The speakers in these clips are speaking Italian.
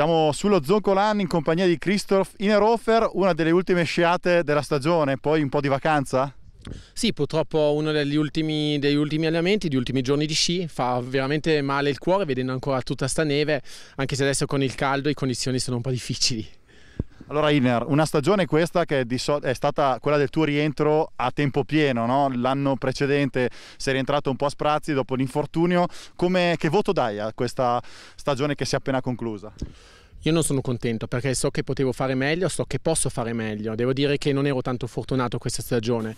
Siamo sullo Zoncolan in compagnia di Christoph Inerhofer, una delle ultime sciate della stagione, poi un po' di vacanza? Sì, purtroppo uno degli ultimi, degli ultimi, allenamenti, degli ultimi giorni di sci, fa veramente male il cuore vedendo ancora tutta sta neve, anche se adesso con il caldo le condizioni sono un po' difficili. Allora Iner, una stagione questa che è, so è, stata quella del tuo rientro a tempo pieno, no? l'anno precedente sei rientrato un po' a sprazzi dopo l'infortunio, che voto dai a questa stagione che si è appena conclusa? Io non sono contento perché so che potevo fare meglio, so che posso fare meglio, devo dire che non ero tanto fortunato questa stagione.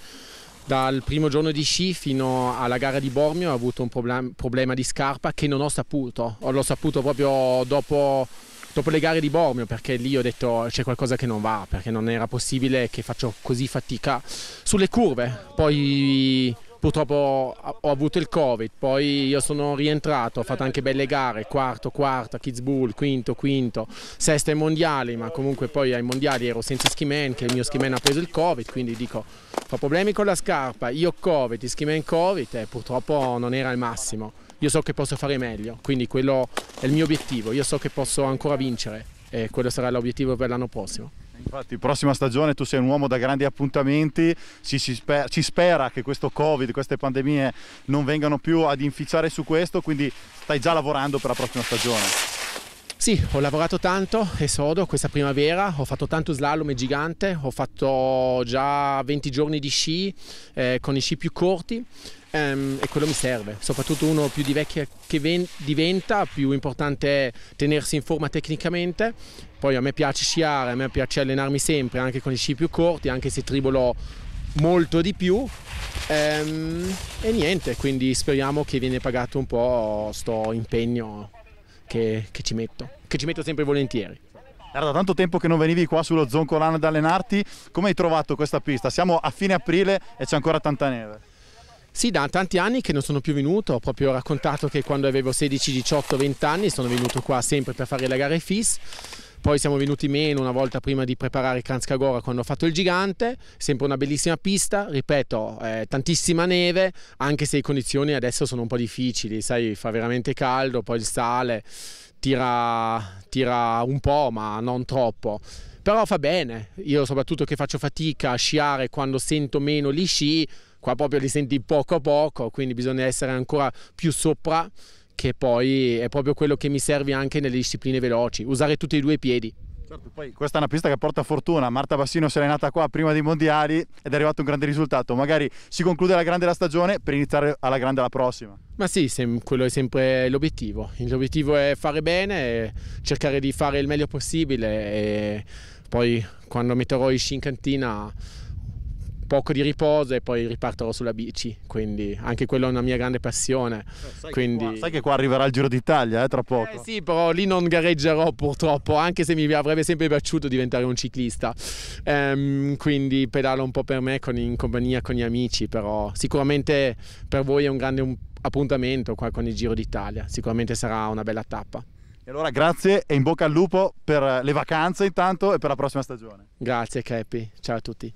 Dal primo giorno di sci fino alla gara di Bormio ho avuto un problem problema di scarpa che non ho saputo, l'ho saputo proprio dopo dopo le gare di Bormio, perché lì ho detto c'è qualcosa che non va, perché non era possibile che faccio così fatica sulle curve. Poi purtroppo ho avuto il Covid, poi io sono rientrato, ho fatto anche belle gare, quarto, quarta, Kids Bull, quinto, quinto, sesta ai mondiali, ma comunque poi ai mondiali ero senza skiman, che il mio skiman ha preso il Covid, quindi dico fa problemi con la scarpa, io Covid, il skiman Covid e purtroppo non era il massimo io so che posso fare meglio, quindi quello è il mio obiettivo, io so che posso ancora vincere e quello sarà l'obiettivo per l'anno prossimo. Infatti, prossima stagione tu sei un uomo da grandi appuntamenti, si, si spera, ci spera che questo Covid, queste pandemie non vengano più ad inficiare su questo, quindi stai già lavorando per la prossima stagione. Sì, ho lavorato tanto, esodo, questa primavera, ho fatto tanto slalom e gigante, ho fatto già 20 giorni di sci eh, con i sci più corti ehm, e quello mi serve, soprattutto uno più di vecchia che diventa, più importante è tenersi in forma tecnicamente, poi a me piace sciare, a me piace allenarmi sempre anche con i sci più corti, anche se tribolo molto di più ehm, e niente, quindi speriamo che viene pagato un po' sto impegno che, che ci metto, che ci metto sempre volentieri. Era da tanto tempo che non venivi qua sullo Zoncolano ad allenarti, come hai trovato questa pista? Siamo a fine aprile e c'è ancora tanta neve. Sì, da tanti anni che non sono più venuto, ho proprio raccontato che quando avevo 16, 18, 20 anni sono venuto qua sempre per fare la gara FIS poi siamo venuti meno una volta prima di preparare Kranskagora quando ho fatto il gigante, sempre una bellissima pista, ripeto, eh, tantissima neve, anche se le condizioni adesso sono un po' difficili, sai, fa veramente caldo, poi il sale tira, tira un po', ma non troppo però fa bene. Io soprattutto che faccio fatica a sciare quando sento meno gli sci, qua proprio li senti poco a poco, quindi bisogna essere ancora più sopra che poi è proprio quello che mi serve anche nelle discipline veloci, usare tutti e due i piedi. Certo, poi questa è una pista che porta fortuna, Marta Bassino si è nata qua prima dei mondiali ed è arrivato un grande risultato, magari si conclude la grande la stagione per iniziare alla grande la prossima. Ma sì, quello è sempre l'obiettivo, l'obiettivo è fare bene, cercare di fare il meglio possibile e poi quando metterò i sci in cantina poco di riposo e poi riparterò sulla bici, quindi anche quella è una mia grande passione. Eh, sai, quindi... che qua, sai che qua arriverà il Giro d'Italia eh, tra poco. Eh, sì, però lì non gareggerò purtroppo, anche se mi avrebbe sempre piaciuto diventare un ciclista. Ehm, quindi pedalo un po' per me con, in compagnia con gli amici, però sicuramente per voi è un grande appuntamento qua con il Giro d'Italia, sicuramente sarà una bella tappa. E allora grazie e in bocca al lupo per le vacanze intanto e per la prossima stagione. Grazie Cappy, ciao a tutti.